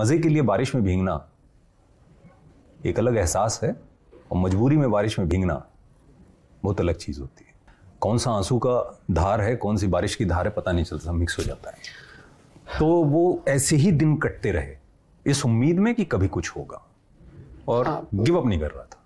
मज़े के लिए बारिश में भींगना एक अलग एहसास है और मजबूरी में बारिश में भींगना बहुत अलग चीज़ होती है कौन सा आंसू का धार है कौन सी बारिश की धार है पता नहीं चलता मिक्स हो जाता है तो वो ऐसे ही दिन कटते रहे इस उम्मीद में कि कभी कुछ होगा और हाँ। गिव अप नहीं कर रहा था